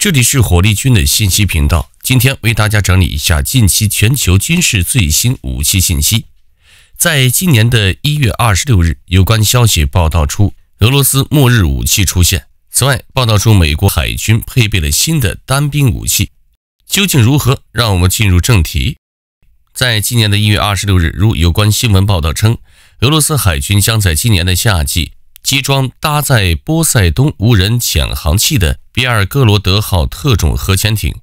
这里是火力军的信息频道，今天为大家整理一下近期全球军事最新武器信息。在今年的一月二十六日，有关消息报道出俄罗斯末日武器出现。此外，报道出美国海军配备了新的单兵武器，究竟如何？让我们进入正题。在今年的一月二十六日，如有关新闻报道称，俄罗斯海军将在今年的夏季机装搭载波塞冬无人潜航器的。比尔格罗德号特种核潜艇，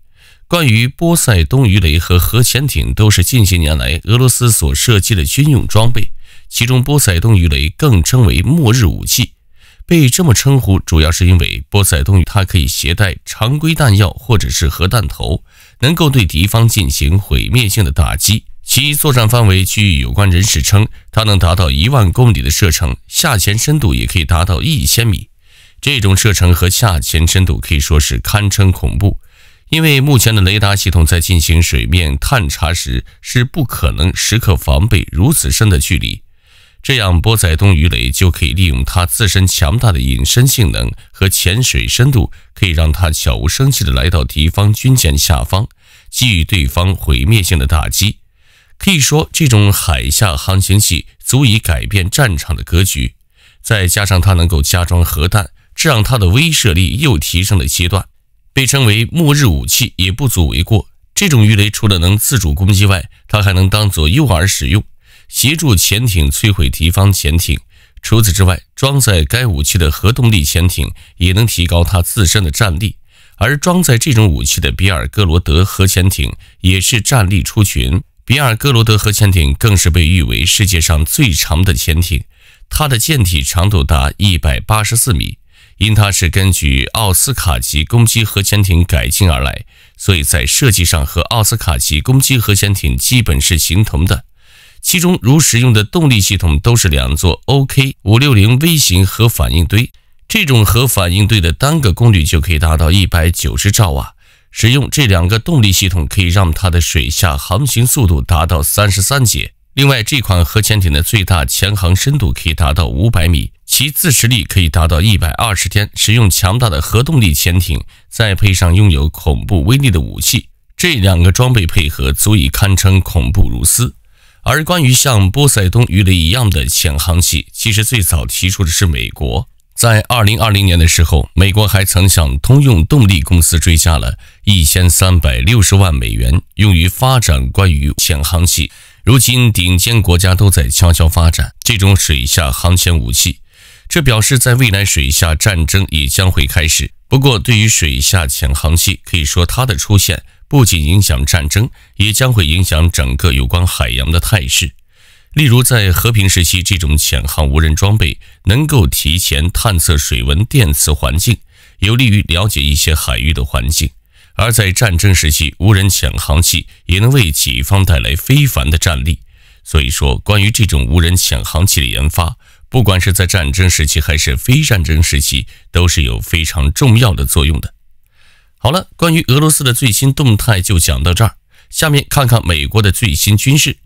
关于波塞冬鱼雷和核潜艇都是近些年来俄罗斯所设计的军用装备。其中，波塞冬鱼雷更称为“末日武器”，被这么称呼主要是因为波塞冬鱼它可以携带常规弹药或者是核弹头，能够对敌方进行毁灭性的打击。其作战范围，据有关人士称，它能达到一万公里的射程，下潜深度也可以达到一千米。这种射程和下潜深度可以说是堪称恐怖，因为目前的雷达系统在进行水面探查时是不可能时刻防备如此深的距离。这样，波塞冬鱼雷就可以利用它自身强大的隐身性能和潜水深度，可以让它悄无声息地来到敌方军舰下方，给予对方毁灭性的打击。可以说，这种海下航行器足以改变战场的格局。再加上它能够加装核弹。这让它的威慑力又提升了阶段，被称为末日武器也不足为过。这种鱼雷除了能自主攻击外，它还能当做诱饵使用，协助潜艇摧毁敌方潜艇。除此之外，装载该武器的核动力潜艇也能提高它自身的战力，而装载这种武器的比尔格罗德核潜艇也是战力出群。比尔格罗德核潜艇更是被誉为世界上最长的潜艇，它的舰体长度达一百八十四米。因它是根据奥斯卡级攻击核潜艇改进而来，所以在设计上和奥斯卡级攻击核潜艇基本是相同的。其中，如使用的动力系统都是两座 OK 五六零 V 型核反应堆，这种核反应堆的单个功率就可以达到一百九十兆瓦。使用这两个动力系统，可以让它的水下航行速度达到三十三节。另外，这款核潜艇的最大潜航深度可以达到五百米。其自持力可以达到一百二十天，使用强大的核动力潜艇，再配上拥有恐怖威力的武器，这两个装备配合足以堪称恐怖如斯。而关于像波塞冬鱼雷一样的潜航器，其实最早提出的是美国。在二零二零年的时候，美国还曾向通用动力公司追加了一千三百六十万美元，用于发展关于潜航器。如今，顶尖国家都在悄悄发展这种水下航潜武器。这表示，在未来水下战争也将会开始。不过，对于水下潜航器，可以说它的出现不仅影响战争，也将会影响整个有关海洋的态势。例如，在和平时期，这种潜航无人装备能够提前探测水文电磁环境，有利于了解一些海域的环境；而在战争时期，无人潜航器也能为己方带来非凡的战力。所以说，关于这种无人潜航器的研发。不管是在战争时期还是非战争时期，都是有非常重要的作用的。好了，关于俄罗斯的最新动态就讲到这儿。下面看看美国的最新军事。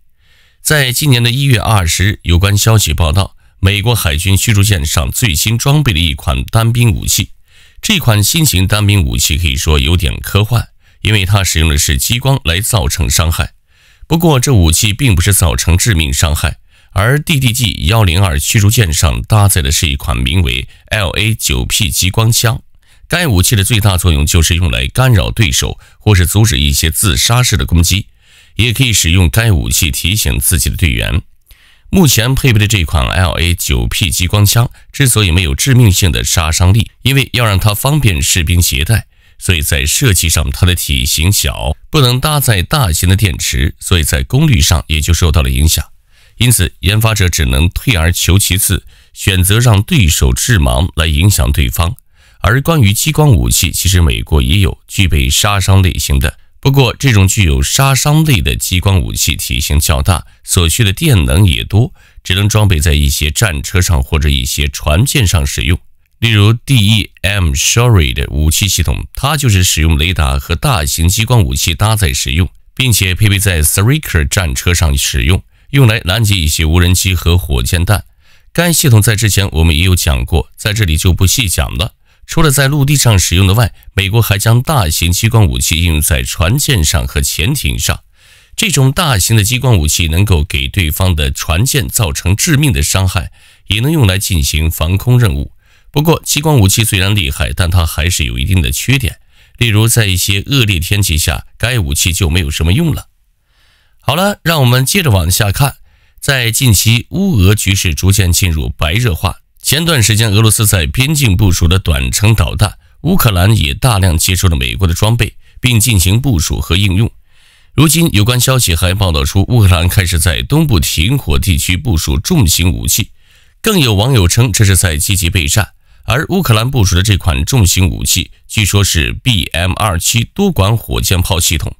在今年的一月二十日，有关消息报道，美国海军驱逐舰上最新装备了一款单兵武器。这款新型单兵武器可以说有点科幻，因为它使用的是激光来造成伤害。不过，这武器并不是造成致命伤害。而 DDG-102 驱逐舰上搭载的是一款名为 LA-9P 激光枪。该武器的最大作用就是用来干扰对手，或是阻止一些自杀式的攻击，也可以使用该武器提醒自己的队员。目前配备的这款 LA-9P 激光枪之所以没有致命性的杀伤力，因为要让它方便士兵携带，所以在设计上它的体型小，不能搭载大型的电池，所以在功率上也就受到了影响。因此，研发者只能退而求其次，选择让对手致盲来影响对方。而关于激光武器，其实美国也有具备杀伤类型的，不过这种具有杀伤力的激光武器体型较大，所需的电能也多，只能装备在一些战车上或者一些船舰上使用。例如，D E M s h o r y 的武器系统，它就是使用雷达和大型激光武器搭载使用，并且配备在 s r i c a 战车上使用。用来拦截一些无人机和火箭弹。该系统在之前我们也有讲过，在这里就不细讲了。除了在陆地上使用的外，美国还将大型激光武器应用在船舰上和潜艇上。这种大型的激光武器能够给对方的船舰造成致命的伤害，也能用来进行防空任务。不过，激光武器虽然厉害，但它还是有一定的缺点，例如在一些恶劣天气下，该武器就没有什么用了。好了，让我们接着往下看。在近期，乌俄局势逐渐进入白热化。前段时间，俄罗斯在边境部署的短程导弹，乌克兰也大量接收了美国的装备，并进行部署和应用。如今，有关消息还报道出，乌克兰开始在东部停火地区部署重型武器。更有网友称，这是在积极备战。而乌克兰部署的这款重型武器，据说是 BM-27 多管火箭炮系统。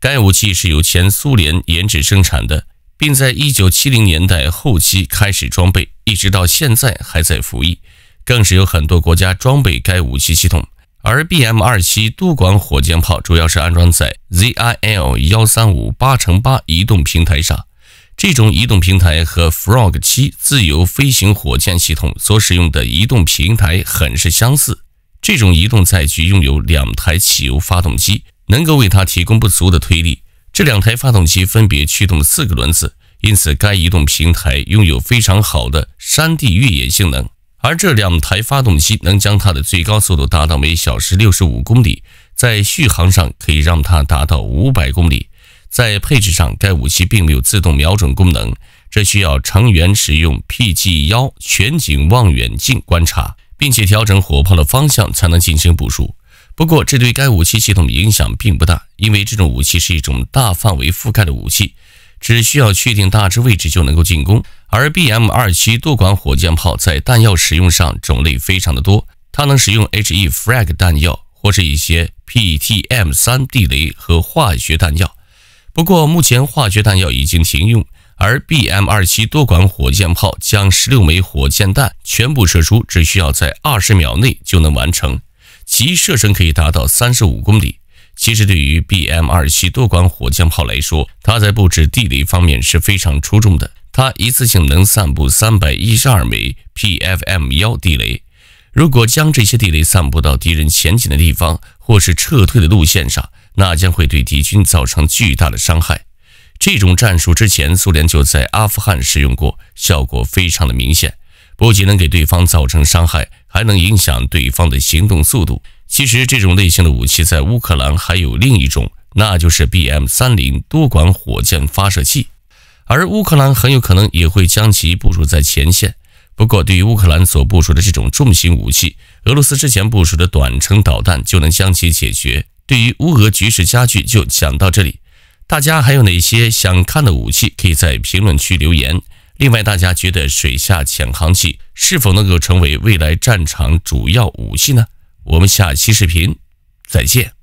该武器是由前苏联研制生产的，并在1970年代后期开始装备，一直到现在还在服役，更是有很多国家装备该武器系统。而 BM-27 多管火箭炮主要是安装在 ZIL-1358×8 移动平台上，这种移动平台和 Frog-7 自由飞行火箭系统所使用的移动平台很是相似。这种移动载具拥有两台汽油发动机。能够为它提供不足的推力。这两台发动机分别驱动四个轮子，因此该移动平台拥有非常好的山地越野性能。而这两台发动机能将它的最高速度达到每小时六十五公里，在续航上可以让它达到五百公里。在配置上，该武器并没有自动瞄准功能，这需要成员使用 PG 幺全景望远镜观察，并且调整火炮的方向才能进行部署。不过，这对该武器系统影响并不大，因为这种武器是一种大范围覆盖的武器，只需要确定大致位置就能够进攻。而 BM-27 多管火箭炮在弹药使用上种类非常的多，它能使用 HE-Frag 弹药或是一些 p t m 3地雷和化学弹药。不过，目前化学弹药已经停用，而 BM-27 多管火箭炮将十六枚火箭弹全部射出，只需要在二十秒内就能完成。其射程可以达到三十五公里。其实，对于 B M 二七多管火箭炮来说，它在布置地雷方面是非常出众的。它一次性能散布三百一十二枚 P F M 幺地雷。如果将这些地雷散布到敌人前进的地方或是撤退的路线上，那将会对敌军造成巨大的伤害。这种战术之前苏联就在阿富汗使用过，效果非常的明显，不仅能给对方造成伤害。还能影响对方的行动速度。其实这种类型的武器在乌克兰还有另一种，那就是 B M 三零多管火箭发射器，而乌克兰很有可能也会将其部署在前线。不过，对于乌克兰所部署的这种重型武器，俄罗斯之前部署的短程导弹就能将其解决。对于乌俄局势加剧，就讲到这里。大家还有哪些想看的武器，可以在评论区留言。另外，大家觉得水下潜航器是否能够成为未来战场主要武器呢？我们下期视频再见。